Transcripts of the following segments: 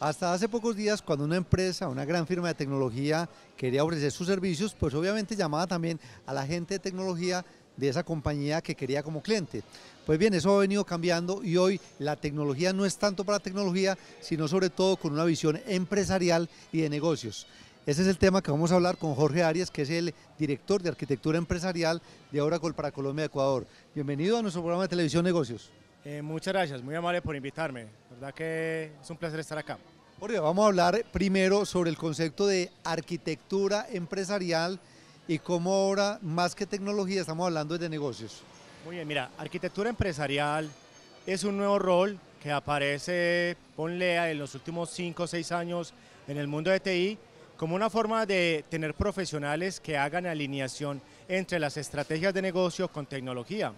Hasta hace pocos días, cuando una empresa, una gran firma de tecnología quería ofrecer sus servicios, pues obviamente llamaba también a la gente de tecnología de esa compañía que quería como cliente. Pues bien, eso ha venido cambiando y hoy la tecnología no es tanto para tecnología, sino sobre todo con una visión empresarial y de negocios. Ese es el tema que vamos a hablar con Jorge Arias, que es el director de arquitectura empresarial de Oracle para Colombia y Ecuador. Bienvenido a nuestro programa de televisión Negocios. Eh, muchas gracias, muy amable por invitarme verdad que es un placer estar acá. Jorge, vamos a hablar primero sobre el concepto de arquitectura empresarial y cómo ahora, más que tecnología, estamos hablando de negocios. Muy bien, mira, arquitectura empresarial es un nuevo rol que aparece, ponle, en los últimos 5 o 6 años en el mundo de TI, como una forma de tener profesionales que hagan alineación entre las estrategias de negocio con tecnología.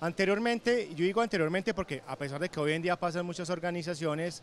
Anteriormente, yo digo anteriormente porque a pesar de que hoy en día pasan muchas organizaciones,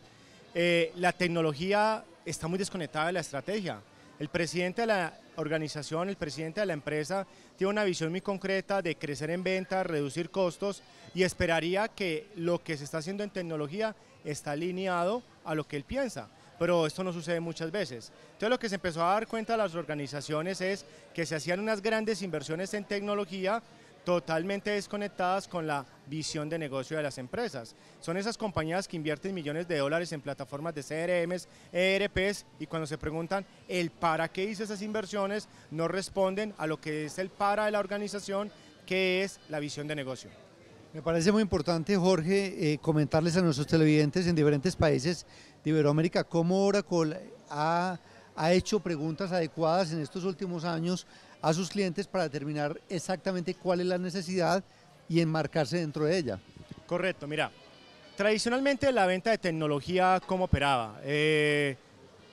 eh, la tecnología está muy desconectada de la estrategia. El presidente de la organización, el presidente de la empresa, tiene una visión muy concreta de crecer en ventas, reducir costos y esperaría que lo que se está haciendo en tecnología está alineado a lo que él piensa. Pero esto no sucede muchas veces. Entonces lo que se empezó a dar cuenta a las organizaciones es que se hacían unas grandes inversiones en tecnología, totalmente desconectadas con la visión de negocio de las empresas. Son esas compañías que invierten millones de dólares en plataformas de CRMs, ERPs, y cuando se preguntan el para qué hice esas inversiones, no responden a lo que es el para de la organización, que es la visión de negocio. Me parece muy importante, Jorge, eh, comentarles a nuestros televidentes en diferentes países de Iberoamérica cómo Oracle ha hecho preguntas adecuadas en estos últimos años a sus clientes para determinar exactamente cuál es la necesidad y enmarcarse dentro de ella. Correcto, mira, tradicionalmente la venta de tecnología, ¿cómo operaba? Eh,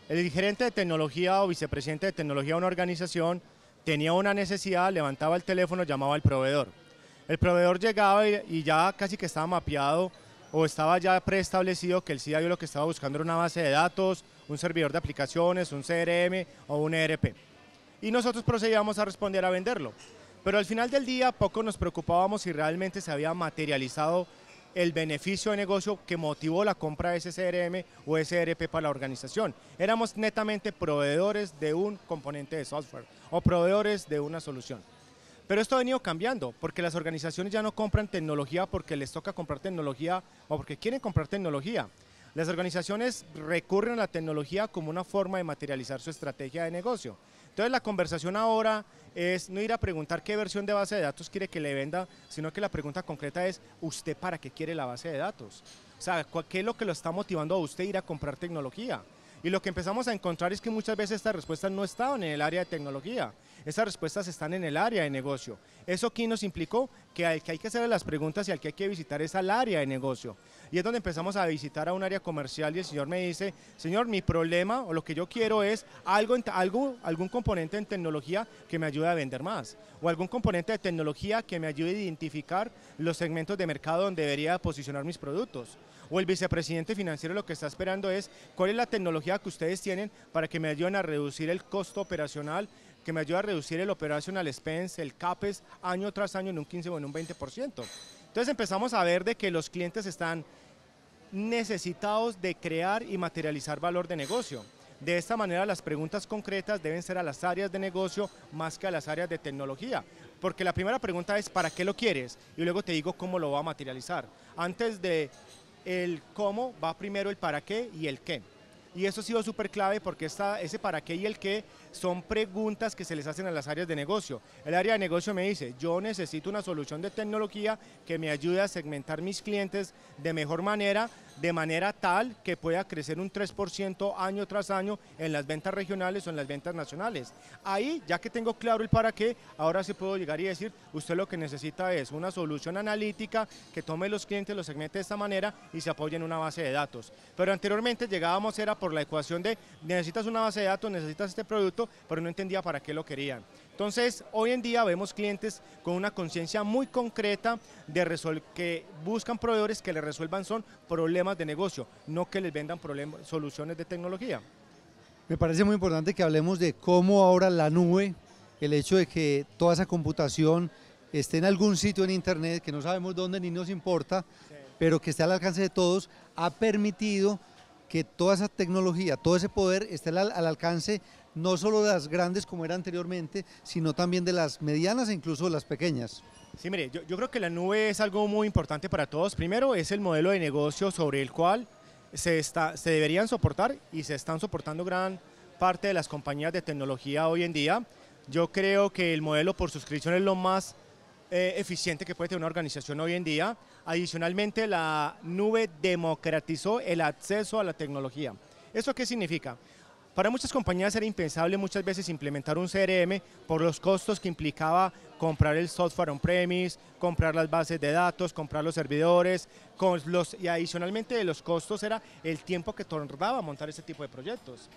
el gerente de tecnología o vicepresidente de tecnología de una organización tenía una necesidad, levantaba el teléfono, llamaba al proveedor. El proveedor llegaba y, ya casi que estaba mapeado o estaba ya preestablecido que el CIO lo que estaba buscando era una base de datos, un servidor de aplicaciones, un CRM o un ERP y nosotros procedíamos a responder a venderlo. Pero al final del día poco nos preocupábamos si realmente se había materializado el beneficio de negocio que motivó la compra de ese CRM o SRP para la organización. Éramos netamente proveedores de un componente de software o proveedores de una solución. Pero esto ha venido cambiando, porque las organizaciones ya no compran tecnología porque les toca comprar tecnología o porque quieren comprar tecnología. Las organizaciones recurren a la tecnología como una forma de materializar su estrategia de negocio. Entonces la conversación ahora es no ir a preguntar qué versión de base de datos quiere que le venda, sino que la pregunta concreta es, ¿usted para qué quiere la base de datos? O sea, ¿qué es lo que lo está motivando a usted ir a comprar tecnología? Y lo que empezamos a encontrar es que muchas veces estas respuestas no estaban en el área de tecnología. Esas respuestas están en el área de negocio. Eso aquí nos implicó que al que hay que hacer las preguntas y al que hay que visitar es al área de negocio. Y es donde empezamos a visitar a un área comercial y el señor me dice, señor, mi problema o lo que yo quiero es algo, algún componente en tecnología que me ayude a vender más o algún componente de tecnología que me ayude a identificar los segmentos de mercado donde debería posicionar mis productos. O el vicepresidente financiero lo que está esperando es cuál es la tecnología que ustedes tienen para que me ayuden a reducir el costo operacional que me ayuda a reducir el operational expense, el CAPES, año tras año en un 15 o en un 20%. Entonces empezamos a ver de que los clientes están necesitados de crear y materializar valor de negocio. De esta manera las preguntas concretas deben ser a las áreas de negocio más que a las áreas de tecnología, porque la primera pregunta es ¿para qué lo quieres? Y luego te digo cómo lo va a materializar. Antes de el cómo va primero el para qué y el qué. Y eso ha sido súper clave porque esta, ese para qué y el qué son preguntas que se les hacen a las áreas de negocio. El área de negocio me dice, yo necesito una solución de tecnología que me ayude a segmentar mis clientes de mejor manera de manera tal que pueda crecer un 3% año tras año en las ventas regionales o en las ventas nacionales. Ahí, ya que tengo claro el para qué, ahora sí puedo llegar y decir, usted lo que necesita es una solución analítica que tome los clientes, los segmente de esta manera y se apoye en una base de datos. Pero anteriormente llegábamos era por la ecuación de necesitas una base de datos, necesitas este producto, pero no entendía para qué lo querían. Entonces, hoy en día vemos clientes con una conciencia muy concreta de que buscan proveedores que les resuelvan son problemas de negocio, no que les vendan soluciones de tecnología. Me parece muy importante que hablemos de cómo ahora la nube, el hecho de que toda esa computación esté en algún sitio en Internet, que no sabemos dónde ni nos importa, pero que esté al alcance de todos, ha permitido que toda esa tecnología, todo ese poder esté al alcance no solo de las grandes como era anteriormente, sino también de las medianas e incluso de las pequeñas. Sí, mire, yo, yo creo que la nube es algo muy importante para todos. Primero, es el modelo de negocio sobre el cual se, está, se deberían soportar y se están soportando gran parte de las compañías de tecnología hoy en día. Yo creo que el modelo por suscripción es lo más eh, eficiente que puede tener una organización hoy en día. Adicionalmente, la nube democratizó el acceso a la tecnología. ¿Eso qué significa? Para muchas compañías era impensable muchas veces implementar un CRM por los costos que implicaba comprar el software on-premise, comprar las bases de datos, comprar los servidores, y adicionalmente de los costos era el tiempo que tardaba montar este tipo de proyectos.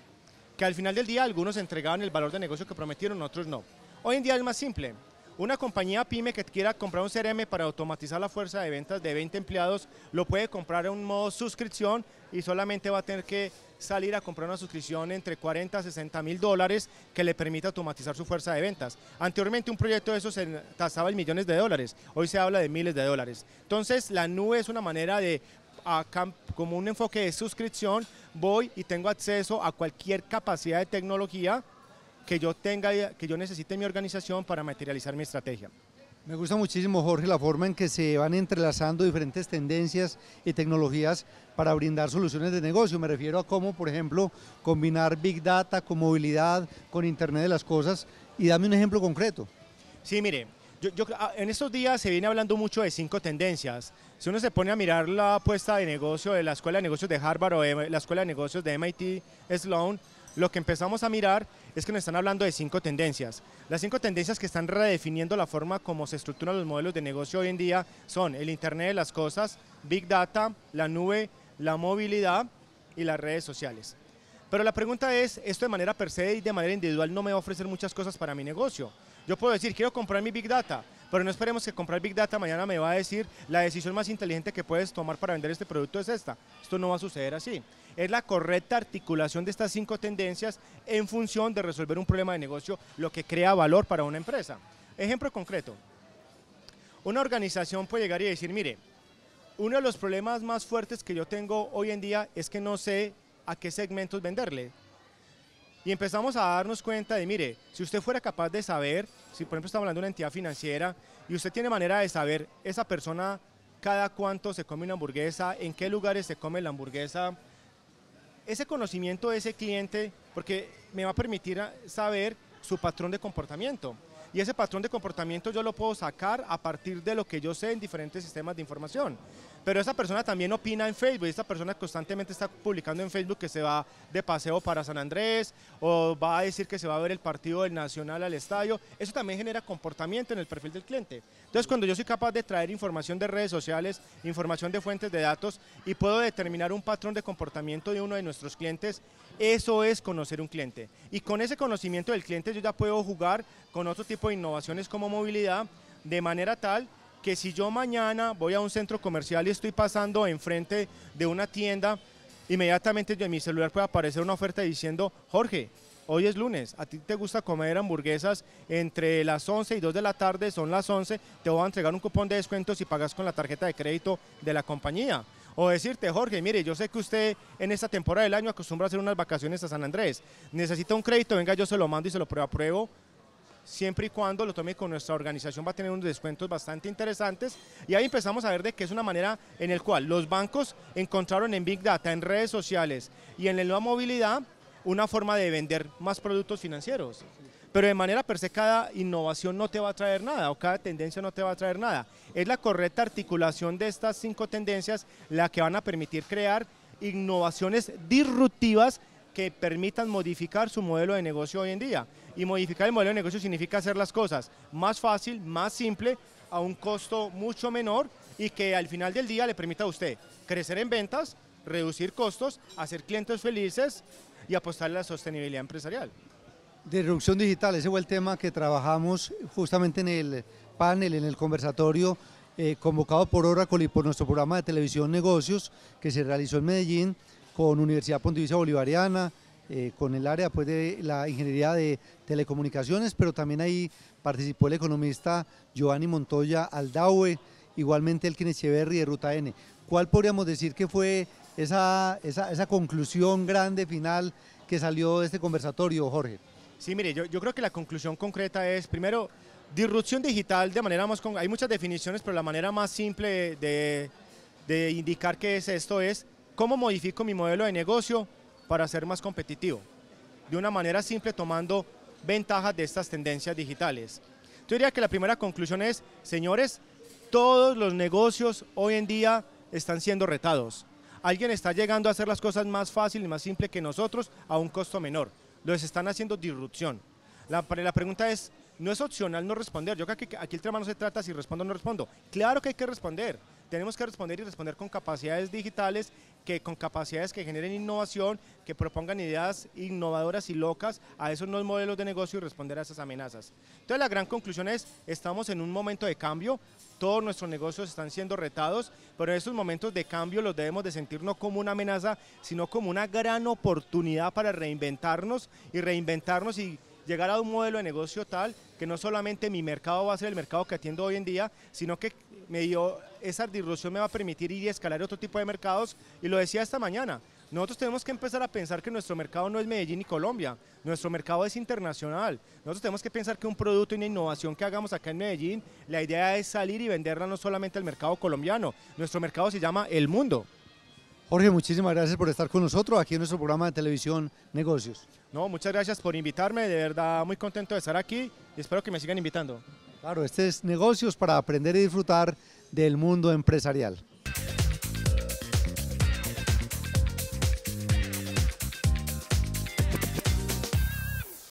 Que al final del día algunos entregaban el valor de negocio que prometieron, otros no. Hoy en día es más simple. Una compañía pyme que quiera comprar un CRM para automatizar la fuerza de ventas de 20 empleados lo puede comprar en un modo suscripción y solamente va a tener que salir a comprar una suscripción entre 40 a 60 mil dólares que le permita automatizar su fuerza de ventas. Anteriormente un proyecto de eso se tasaba en millones de dólares, hoy se habla de miles de dólares. Entonces la nube es una manera de como un enfoque de suscripción, voy y tengo acceso a cualquier capacidad de tecnología que yo tenga, que yo necesite en mi organización para materializar mi estrategia. Me gusta muchísimo, Jorge, la forma en que se van entrelazando diferentes tendencias y tecnologías para brindar soluciones de negocio. Me refiero a cómo, por ejemplo, combinar Big Data con movilidad, con Internet de las Cosas. Y dame un ejemplo concreto. Sí, mire, yo, ah, en estos días se viene hablando mucho de cinco tendencias. Si uno se pone a mirar la apuesta de negocio de la Escuela de Negocios de Harvard o la Escuela de Negocios de MIT Sloan, lo que empezamos a mirar es que nos están hablando de cinco tendencias. Las cinco tendencias que están redefiniendo la forma como se estructuran los modelos de negocio hoy en día son el Internet de las Cosas, Big Data, la nube, la movilidad y las redes sociales. Pero la pregunta es, esto de manera per se y de manera individual no me va a ofrecer muchas cosas para mi negocio. Yo puedo decir, quiero comprar mi Big Data, pero no esperemos que comprar Big Data mañana me va a decir la decisión más inteligente que puedes tomar para vender este producto es esta. Esto no va a suceder así. Es la correcta articulación de estas cinco tendencias en función de resolver un problema de negocio, lo que crea valor para una empresa. Ejemplo concreto. Una organización puede llegar y decir, mire, uno de los problemas más fuertes que yo tengo hoy en día es que no sé a qué segmentos venderle y empezamos a darnos cuenta de, mire, si usted fuera capaz de saber, si por ejemplo estamos hablando de una entidad financiera y usted tiene manera de saber esa persona cada cuánto se come una hamburguesa, en qué lugares se come la hamburguesa, ese conocimiento de ese cliente, porque me va a permitir saber su patrón de comportamiento y ese patrón de comportamiento yo lo puedo sacar a partir de lo que yo sé en diferentes sistemas de información. Pero esa persona también opina en Facebook, esta persona constantemente está publicando en Facebook que se va de paseo para San Andrés o va a decir que se va a ver el partido del Nacional al estadio, eso también genera comportamiento en el perfil del cliente. Entonces cuando yo soy capaz de traer información de redes sociales, información de fuentes de datos y puedo determinar un patrón de comportamiento de uno de nuestros clientes, eso es conocer un cliente. Y con ese conocimiento del cliente yo ya puedo jugar con otro tipo de innovaciones como movilidad, de manera tal que si yo mañana voy a un centro comercial y estoy pasando enfrente de una tienda, inmediatamente en mi celular puede aparecer una oferta diciendo, Jorge, hoy es lunes, a ti te gusta comer hamburguesas entre las 11 y 2 de la tarde, son las 11, te voy a entregar un cupón de descuento si pagas con la tarjeta de crédito de la compañía o decirte, Jorge, mire, yo sé que usted en esta temporada del año acostumbra a hacer unas vacaciones a San Andrés, necesita un crédito, venga, yo se lo mando y se lo apruebo, siempre y cuando lo tome con nuestra organización va a tener unos descuentos bastante interesantes y ahí empezamos a ver de que es una manera en la cual los bancos encontraron en Big Data, en redes sociales y en la nueva movilidad una forma de vender más productos financieros. Pero de manera per se cada innovación no te va a traer nada o cada tendencia no te va a traer nada. Es la correcta articulación de estas cinco tendencias la que van a permitir crear innovaciones disruptivas que permitan modificar su modelo de negocio hoy en día. Y modificar el modelo de negocio significa hacer las cosas más fácil, más simple, a un costo mucho menor y que al final del día le permita a usted crecer en ventas, reducir costos, hacer clientes felices y apostar a la sostenibilidad empresarial. De reducción digital, ese fue el tema que trabajamos justamente en el panel, en el conversatorio eh, convocado por Oracle y por nuestro programa de televisión Negocios que se realizó en Medellín con Universidad Pontificia Bolivariana, eh, con el área pues, de la ingeniería de telecomunicaciones, pero también ahí participó el economista Giovanni Montoya Aldaue, igualmente el Echeverri de Ruta N. ¿Cuál podríamos decir que fue esa conclusión grande final que salió de este conversatorio, Jorge? Sí, mire, yo, creo que la conclusión concreta es, primero, disrupción digital de manera más... Hay muchas definiciones, pero la manera más simple de, indicar qué es esto es cómo modifico mi modelo de negocio para ser más competitivo, de una manera simple tomando ventajas de estas tendencias digitales. Yo diría que la primera conclusión es, señores, todos los negocios hoy en día están siendo retados. Alguien está llegando a hacer las cosas más fáciles y más simple que nosotros a un costo menor los están haciendo disrupción. La, la pregunta es, no es opcional no responder. Yo creo que aquí el tema no se trata si respondo o no respondo. Claro que hay que responder. Tenemos que responder y responder con capacidades digitales, que con capacidades que generen innovación, que propongan ideas innovadoras y locas a esos nuevos modelos de negocio y responder a esas amenazas. Entonces la gran conclusión es, estamos en un momento de cambio, todos nuestros negocios están siendo retados, pero en estos momentos de cambio los debemos de sentir no como una amenaza, sino como una gran oportunidad para reinventarnos y reinventarnos y llegar a un modelo de negocio tal que no solamente mi mercado va a ser el mercado que atiendo hoy en día, sino que esa disrupción me va a permitir ir y escalar otro tipo de mercados. Y lo decía esta mañana, nosotros tenemos que empezar a pensar que nuestro mercado no es Medellín y Colombia, nuestro mercado es internacional. Nosotros tenemos que pensar que un producto y una innovación que hagamos acá en Medellín, la idea es salir y venderla no solamente al mercado colombiano, nuestro mercado se llama el mundo. Jorge, muchísimas gracias por estar con nosotros aquí en nuestro programa de televisión Negocios. No, muchas gracias por invitarme, de verdad muy contento de estar aquí y espero que me sigan invitando. Claro, este es Negocios para aprender y disfrutar del mundo empresarial.